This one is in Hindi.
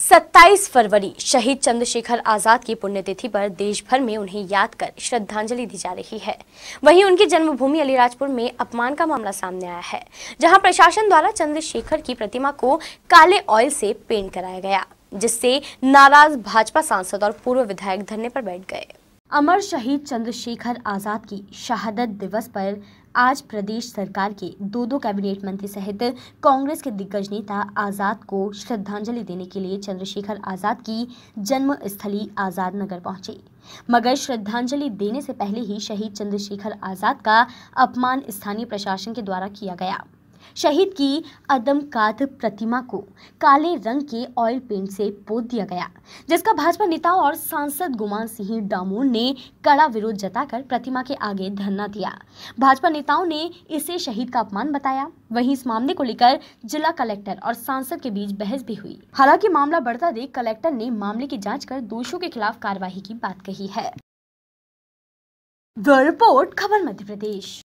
27 फरवरी शहीद चंद्रशेखर आजाद की पुण्यतिथि पर देश भर में उन्हें याद कर श्रद्धांजलि दी जा रही है वहीं उनकी जन्मभूमि अलीराजपुर में अपमान का मामला सामने आया है जहां प्रशासन द्वारा चंद्रशेखर की प्रतिमा को काले ऑयल से पेंट कराया गया जिससे नाराज भाजपा सांसद और पूर्व विधायक धरने पर बैठ गए अमर शहीद चंद्रशेखर आज़ाद की शहादत दिवस पर आज प्रदेश सरकार के दो दो कैबिनेट मंत्री सहित कांग्रेस के दिग्गज नेता आज़ाद को श्रद्धांजलि देने के लिए चंद्रशेखर आज़ाद की जन्मस्थली आज़ाद नगर पहुंचे मगर श्रद्धांजलि देने से पहले ही शहीद चंद्रशेखर आज़ाद का अपमान स्थानीय प्रशासन के द्वारा किया गया शहीद की अदमकाद प्रतिमा को काले रंग के ऑयल पेंट से पोत दिया गया जिसका भाजपा नेता और सांसद गुमान सिंह डामोर ने कड़ा विरोध जताकर प्रतिमा के आगे धरना दिया भाजपा नेताओं ने इसे शहीद का अपमान बताया वहीं इस मामले को लेकर जिला कलेक्टर और सांसद के बीच बहस भी हुई हालांकि मामला बढ़ता देख कलेक्टर ने मामले की जाँच कर दोषियों के खिलाफ कार्रवाई की बात कही है रिपोर्ट खबर मध्य प्रदेश